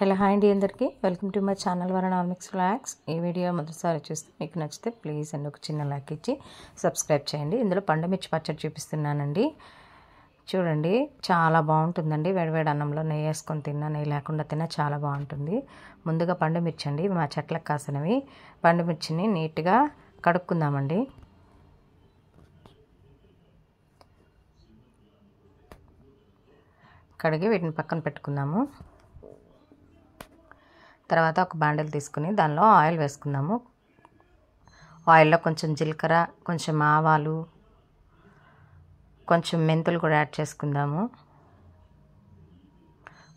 hello hi అండి అందరికీ welcome to my channel వరణ ఆల్మిక్స్ ఫ్లాగ్స్ ఈ వీడియో మొదటిసారి చూస్తే మీకు నచ్చితే ప్లీజ్ అండి ఒక చిన్న లైక్ ఇచ్చి సబ్స్క్రైబ్ చేయండి ఇందులో పండుమిర్చి పచ్చడి చూపిస్తున్నానండి చూడండి చాలా బాగుంటుందండి వేడివేడి అన్నంలో నెయ్యి వేసుకొని తిన్నా నెయ్యి లేకుండా తిన్నా చాలా బాగుంటుంది ముందుగా పండుమిర్చి అండి మా చెట్లకు కాసినవి మిర్చిని నీట్గా కడుక్కుందామండి కడిగి వీటిని పక్కన పెట్టుకుందాము తర్వాత ఒక బాండిల్ తీసుకుని దానిలో ఆయిల్ వేసుకున్నాము ఆయిల్లో కొంచెం జీలకర్ర కొంచెం ఆవాలు కొంచెం మెంతులు కూడా యాడ్ చేసుకుందాము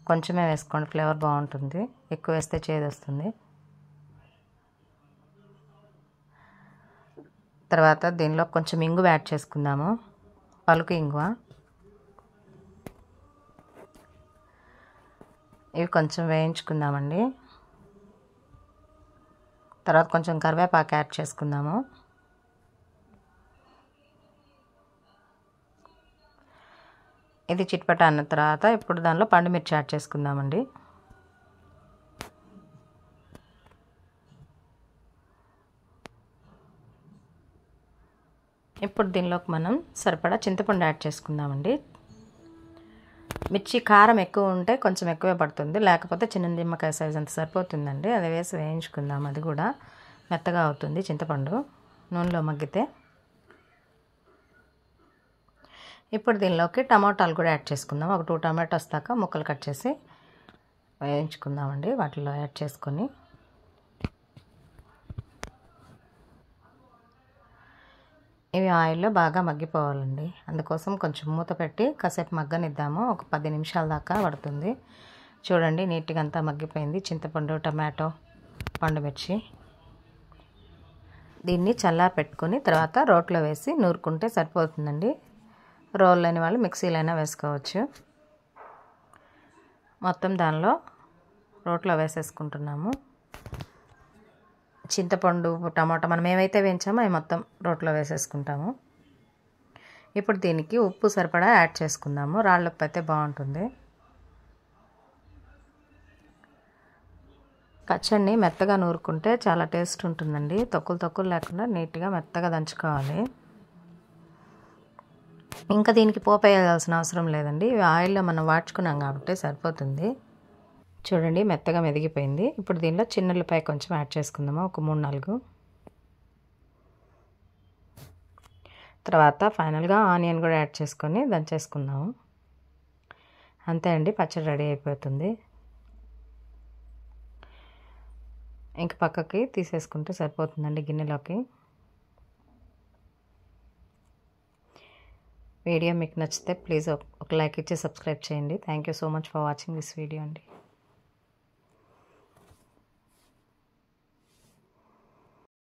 కొంచెమే వేసుకోండి ఫ్లేవర్ బాగుంటుంది ఎక్కువ వేస్తే చేదు వస్తుంది తర్వాత దీనిలో కొంచెం ఇంగువ యాడ్ చేసుకుందాము పలుకు ఇంగువ ఇవి కొంచెం వేయించుకుందామండి తర్వాత కొంచెం కరివేపాకు యాడ్ చేసుకుందాము ఇది చిట్పట అన్న తర్వాత ఇప్పుడు దానిలో పండుమిర్చి యాడ్ చేసుకుందామండి ఇప్పుడు దీనిలోకి మనం సరిపడా చింతపండు యాడ్ చేసుకుందామండి మిర్చి కారం ఎక్కువ ఉంటే కొంచెం ఎక్కువే పడుతుంది లేకపోతే చిన్న నిమ్మకాయ సైజ్ అంత సరిపోతుందండి అది వేసి వేయించుకుందాం అది కూడా మెత్తగా అవుతుంది చింతపండు నూనెలో మగ్గితే ఇప్పుడు దీనిలోకి టమాటాలు కూడా యాడ్ చేసుకుందాం ఒక టూ టమాటోస్ దాకా ముక్కలు కట్ చేసి వేయించుకుందామండి వాటిలో యాడ్ చేసుకొని ఇవి ఆయిల్లో బాగా మగ్గిపోవాలండి అందుకోసం కొంచెం మూత పెట్టి కాసేపు మగ్గనిద్దాము ఒక పది నిమిషాల దాకా పడుతుంది చూడండి నీట్గా అంతా మగ్గిపోయింది చింతపండు టమాటో పండుమిర్చి దీన్ని చల్లా పెట్టుకొని తర్వాత రోట్లో వేసి నూరుకుంటే సరిపోతుందండి రోల్ లేని వాళ్ళు మిక్సీలైనా వేసుకోవచ్చు మొత్తం దానిలో రోట్లో వేసేసుకుంటున్నాము చింతపండు టమాటా మనం ఏమైతే వేయించామో అవి మొత్తం రోట్లో వేసేసుకుంటాము ఇప్పుడు దీనికి ఉప్పు సరిపడా యాడ్ చేసుకుందాము రాళ్ళు ఉప్పు అయితే బాగుంటుంది పచ్చడిని మెత్తగా నూరుకుంటే చాలా టేస్ట్ ఉంటుందండి తొక్కులు తొక్కులు లేకుండా నీట్గా మెత్తగా దంచుకోవాలి ఇంకా దీనికి పోపేయాల్సిన అవసరం లేదండి ఆయిల్లో మనం వాడ్చుకున్నాం కాబట్టి సరిపోతుంది చూడండి మెత్తగా మెదిగిపోయింది ఇప్పుడు దీనిలో ఉల్లిపాయ కొంచెం యాడ్ చేసుకుందామా ఒక మూడు నాలుగు తర్వాత ఫైనల్గా ఆనియన్ కూడా యాడ్ చేసుకొని దంచేసుకుందాము అంతే అండి పచ్చడి రెడీ అయిపోతుంది ఇంక పక్కకి తీసేసుకుంటే సరిపోతుందండి గిన్నెలోకి వీడియో మీకు నచ్చితే ప్లీజ్ ఒక లైక్ ఇచ్చి సబ్స్క్రైబ్ చేయండి thank you so much for watching this video అండి